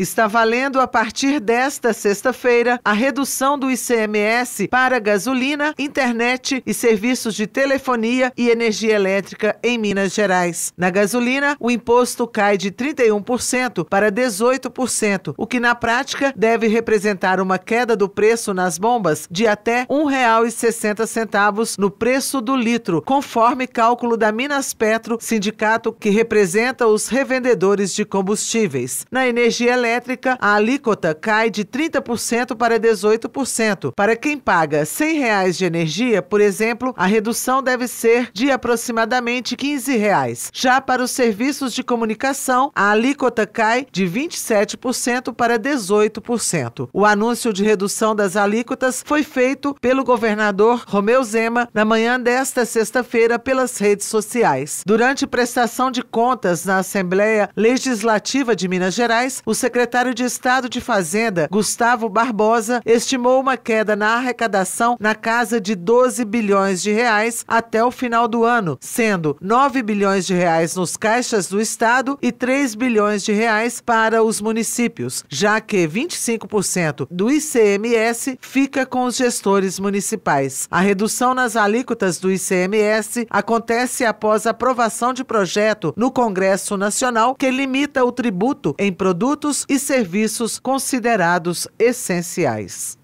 Está valendo a partir desta sexta-feira a redução do ICMS para gasolina, internet e serviços de telefonia e energia elétrica em Minas Gerais. Na gasolina, o imposto cai de 31% para 18%, o que na prática deve representar uma queda do preço nas bombas de até R$ 1,60 no preço do litro, conforme cálculo da Minas Petro, sindicato que representa os revendedores de combustíveis. Na energia elétrica, elétrica, a alíquota cai de 30% para 18%. Para quem paga R$ 100 de energia, por exemplo, a redução deve ser de aproximadamente R$ 15. Reais. Já para os serviços de comunicação, a alíquota cai de 27% para 18%. O anúncio de redução das alíquotas foi feito pelo governador Romeu Zema na manhã desta sexta-feira pelas redes sociais. Durante prestação de contas na Assembleia Legislativa de Minas Gerais, o secretário secretário de Estado de Fazenda, Gustavo Barbosa, estimou uma queda na arrecadação na casa de 12 bilhões de reais até o final do ano, sendo 9 bilhões de reais nos caixas do Estado e 3 bilhões de reais para os municípios, já que 25% do ICMS fica com os gestores municipais. A redução nas alíquotas do ICMS acontece após aprovação de projeto no Congresso Nacional que limita o tributo em produtos produtos e serviços considerados essenciais.